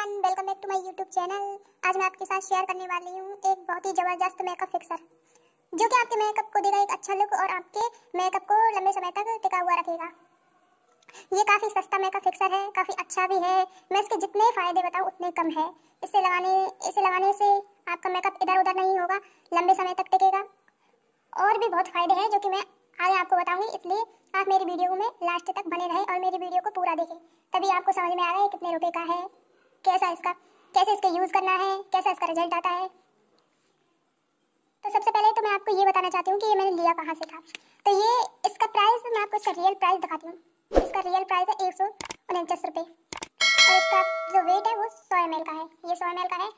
everyone welcome back to my YouTube channel आज मैं आपके साथ शेयर करने वाली हूँ एक बहुत ही ज़बरदस्त मेकअप फिक्सर जो कि आपके मेकअप को देगा एक अच्छा लुक और आपके मेकअप को लंबे समय तक टिका हुआ रखेगा ये काफ़ी सस्ता मेकअप फिक्सर है काफ़ी अच्छा भी है मैं इसके जितने फ़ायदे बताऊँ उतने कम है इसे लगाने इसे लगाने से आपका मेकअप इधर उधर नहीं होगा लंबे समय तक टिकेगा और भी बहुत फ़ायदे हैं जो कि मैं आगे आपको बताऊँगी इसलिए आप मेरी वीडियो में लास्ट तक बने रहें और मेरी वीडियो को पूरा देखें तभी आपको समझ में आ रहा है कितने रुपए का है कैसा इसका कैसे इसका यूज़ करना है कैसा इसका रिजल्ट आता है तो सबसे पहले तो मैं आपको ये बताना चाहती हूँ कि ये मैंने लिया कहाँ से था तो ये इसका प्राइस मैं आपको इसका रियल प्राइस दिखाती हूँ इसका रियल प्राइस है एक सौ उनचास रुपये और इसका जो वेट है वो सौ एम का है ये सौ एम का है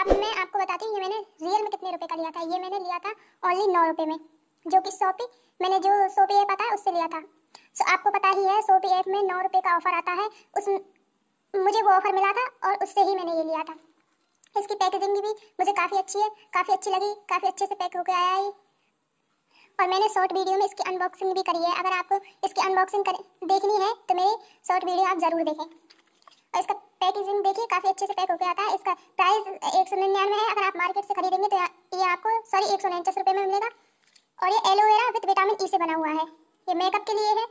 अब मैं आपको बताती हूँ ये मैंने रियल में कितने रुपये का लिया था ये मैंने लिया था ओनली नौ रुपये में जो कि सौ पे मैंने जो सौ पे ऐप आता है उससे लिया था सो so, आपको पता ही है सौ पे ऐप में नौ रुपये का ऑफर आता है उस मुझे वो ऑफर मिला था और उससे ही मैंने ये लिया था इसकी पैकेजिंग भी मुझे काफ़ी अच्छी है काफ़ी अच्छी लगी काफ़ी अच्छे से पैक होकर आया है और मैंने शॉर्ट वीडियो में इसकी अनबॉक्सिंग भी करी है अगर आप इसकी अनबॉक्सिंग कर देखनी है तो मेरी शॉर्ट वीडियो आप ज़रूर देखें और इसका पैकेजिंग देखिए काफ़ी अच्छे से पैक होकर आता है इसका प्राइस एक सौ निन्यानवे है अगर आप मार्केट से खरीदेंगे तो ये आपको सॉरी एक सौ में मिलेगा और ये एलोवेरा विथ विटामिन ई से बना हुआ है ये मेकअप के लिए है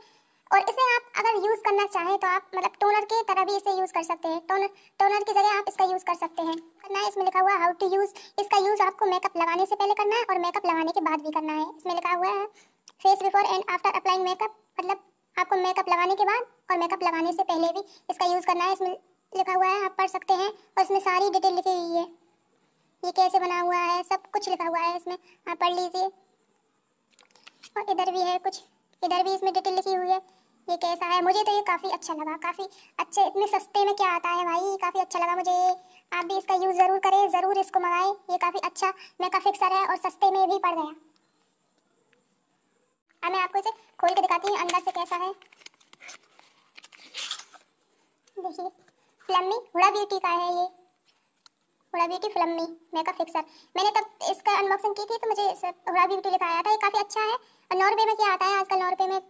और इसे आप अगर यूज़ करना चाहें तो आप मतलब टोनर की तरह भी इसे यूज़ कर सकते हैं टोनर टोनर की जगह आप इसका यूज़ कर सकते हैं करना है इसमें लिखा हुआ हाउ टू यूज़ इसका यूज़ आपको मेकअप लगाने से पहले करना है और मेकअप लगाने के बाद भी करना है इसमें लिखा हुआ है face before and after applying makeup मतलब आपको मेकअप लगाने के बाद और मेकअप लगाने से पहले भी इसका यूज़ करना है इसमें लिखा हुआ है आप पढ़ सकते हैं और इसमें सारी डिटेल लिखी हुई है ये कैसे बना हुआ है सब कुछ लिखा हुआ है इसमें आप पढ़ लीजिए और इधर भी है कुछ इधर भी इसमें डिटेल लिखी हुई है कैसा है मुझे तो ये काफ़ी अच्छा लगा काफ़ी अच्छे इतने सस्ते में क्या आता है भाई काफ़ी अच्छा लगा मुझे आप भी इसका यूज़ ज़रूर करें ज़रूर इसको मंगाएं ये काफ़ी अच्छा मेका फिक्सर है और सस्ते में भी पड़ गया अब मैं आपको इसे खोल के दिखाती हूँ अंदर से कैसा है देखिए फ्लम्मी हुड़ा ब्यूटी का है ये हुड़ा ब्यूटी फ्लम्मी मेकअप फिक्सर मैंने तब इसका अनबॉक्सिंग की थी तो मुझे हुड़ा ब्यूटी लिखाया था ये काफ़ी अच्छा है और नौ रुपये में क्या आता है आजकल नौ रुपये में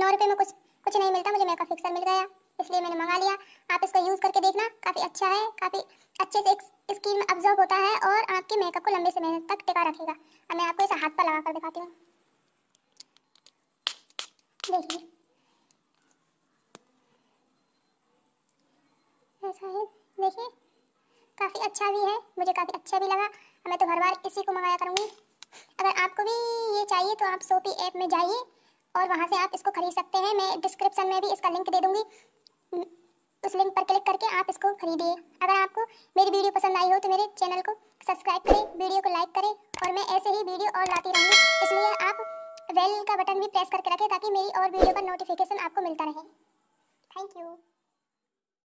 नौ रुपये में कुछ कुछ नहीं मिलता मुझे मेकअप फिक्सर मिल गया इसलिए मैंने मंगा लिया आप इसको यूज़ करके देखना काफ़ी अच्छा है काफ़ी अच्छे से स्किन में अब्जॉर्ब होता है और आपके मेकअप को लंबे समय तक टिका रखेगा अब मैं आपको इसे हाथ पर लगा कर दिखाती हूँ देखिए ऐसा है देखिए काफ़ी अच्छा भी है मुझे काफ़ी अच्छा भी लगा मैं तो हर बार इसी को मंगाया करूँगी अगर आपको भी ये चाहिए तो आप सोपी ऐप में जाइए और वहाँ से आप इसको खरीद सकते हैं मैं डिस्क्रिप्शन में भी इसका लिंक दे दूँगी उस लिंक पर क्लिक करके आप इसको खरीदिए अगर आपको मेरी वीडियो पसंद आई हो तो मेरे चैनल को सब्सक्राइब करें वीडियो को लाइक करें और मैं ऐसे ही वीडियो और लाती रहूँगी इसलिए आप वेल का बटन भी प्रेस करके रखें ताकि मेरी और वीडियो का नोटिफिकेशन आपको मिलता रहे थैंक यू